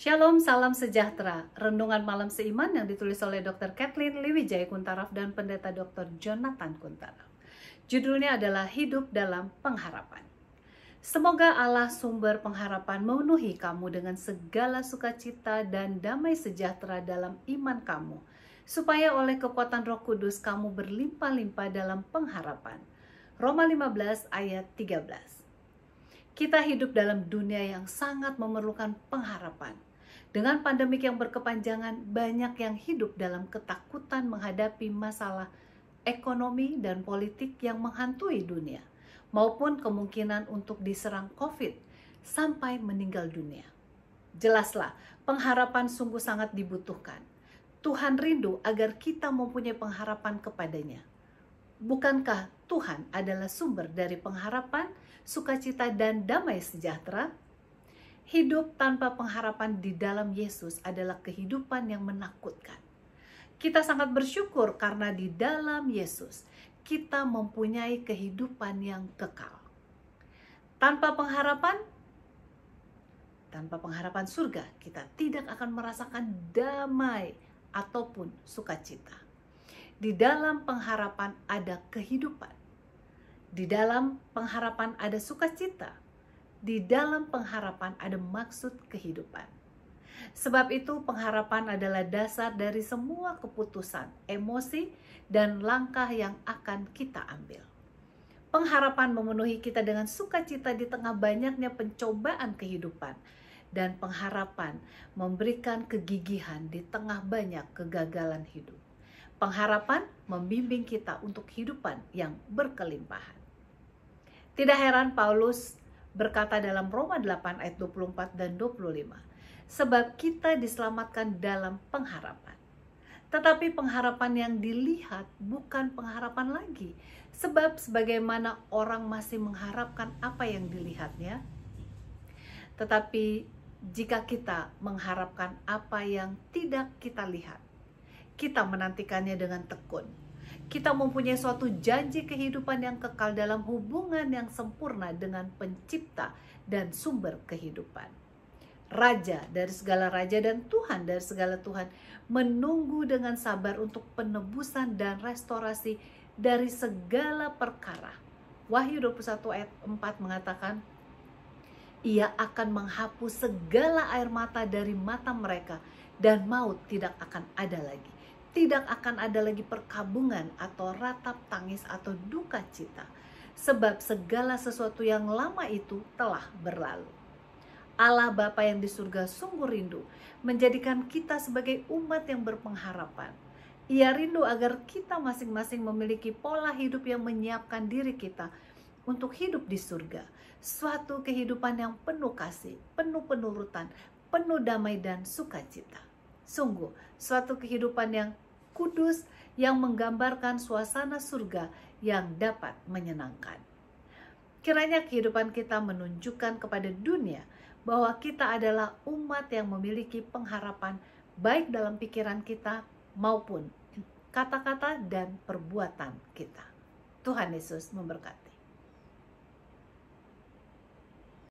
Shalom, salam sejahtera. Renungan malam seiman yang ditulis oleh Dr. Kathleen Liwijaya Kuntaraf dan Pendeta Dr. Jonathan Kuntaraf. Judulnya adalah Hidup dalam Pengharapan. Semoga Allah sumber pengharapan memenuhi kamu dengan segala sukacita dan damai sejahtera dalam iman kamu, supaya oleh kekuatan roh kudus kamu berlimpah-limpah dalam pengharapan. Roma 15 ayat 13 Kita hidup dalam dunia yang sangat memerlukan pengharapan dengan pandemik yang berkepanjangan, banyak yang hidup dalam ketakutan menghadapi masalah ekonomi dan politik yang menghantui dunia, maupun kemungkinan untuk diserang COVID sampai meninggal dunia. Jelaslah, pengharapan sungguh sangat dibutuhkan. Tuhan rindu agar kita mempunyai pengharapan kepadanya. Bukankah Tuhan adalah sumber dari pengharapan, sukacita, dan damai sejahtera? Hidup tanpa pengharapan di dalam Yesus adalah kehidupan yang menakutkan. Kita sangat bersyukur karena di dalam Yesus kita mempunyai kehidupan yang kekal. Tanpa pengharapan, tanpa pengharapan surga, kita tidak akan merasakan damai ataupun sukacita. Di dalam pengharapan ada kehidupan. Di dalam pengharapan ada sukacita di dalam pengharapan ada maksud kehidupan. Sebab itu pengharapan adalah dasar dari semua keputusan, emosi, dan langkah yang akan kita ambil. Pengharapan memenuhi kita dengan sukacita di tengah banyaknya pencobaan kehidupan. Dan pengharapan memberikan kegigihan di tengah banyak kegagalan hidup. Pengharapan membimbing kita untuk kehidupan yang berkelimpahan. Tidak heran Paulus berkata dalam Roma 8 ayat 24 dan 25. Sebab kita diselamatkan dalam pengharapan. Tetapi pengharapan yang dilihat bukan pengharapan lagi. Sebab sebagaimana orang masih mengharapkan apa yang dilihatnya, tetapi jika kita mengharapkan apa yang tidak kita lihat, kita menantikannya dengan tekun kita mempunyai suatu janji kehidupan yang kekal dalam hubungan yang sempurna dengan pencipta dan sumber kehidupan. Raja dari segala raja dan Tuhan dari segala Tuhan menunggu dengan sabar untuk penebusan dan restorasi dari segala perkara. Wahyu 21 ayat 4 mengatakan, ia akan menghapus segala air mata dari mata mereka dan maut tidak akan ada lagi tidak akan ada lagi perkabungan atau ratap tangis atau duka cita, sebab segala sesuatu yang lama itu telah berlalu. Allah Bapa yang di surga sungguh rindu menjadikan kita sebagai umat yang berpengharapan. Ia rindu agar kita masing-masing memiliki pola hidup yang menyiapkan diri kita untuk hidup di surga. Suatu kehidupan yang penuh kasih, penuh penurutan, penuh damai dan sukacita. Sungguh, suatu kehidupan yang kudus yang menggambarkan suasana surga yang dapat menyenangkan. Kiranya kehidupan kita menunjukkan kepada dunia bahwa kita adalah umat yang memiliki pengharapan baik dalam pikiran kita maupun kata-kata dan perbuatan kita. Tuhan Yesus memberkati.